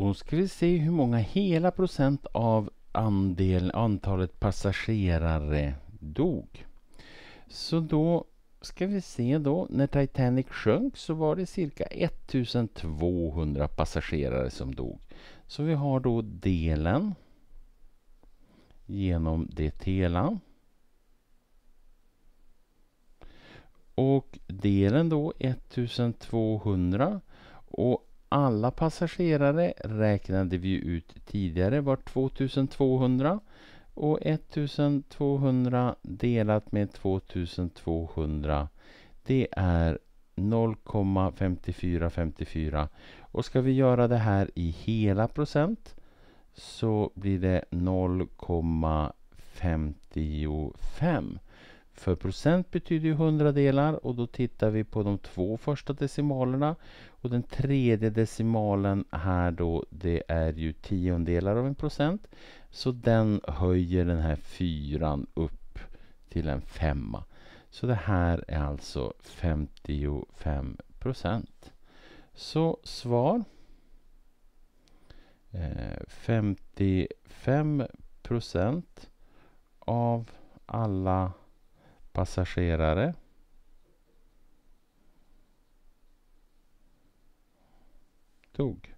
Då ska vi se hur många hela procent av andel, antalet passagerare dog. Så då ska vi se då. När Titanic sjönk så var det cirka 1200 passagerare som dog. Så vi har då delen genom det hela. Och delen då 1200 och alla passagerare räknade vi ut tidigare var 2200 och 1200 delat med 2200 det är 0,5454 och ska vi göra det här i hela procent så blir det 0,55 för procent betyder ju hundradelar och då tittar vi på de två första decimalerna. Och den tredje decimalen här då, det är ju tiondelar av en procent. Så den höjer den här fyran upp till en femma. Så det här är alltså 55 procent. Så svar. 55 eh, procent av alla passagerare tog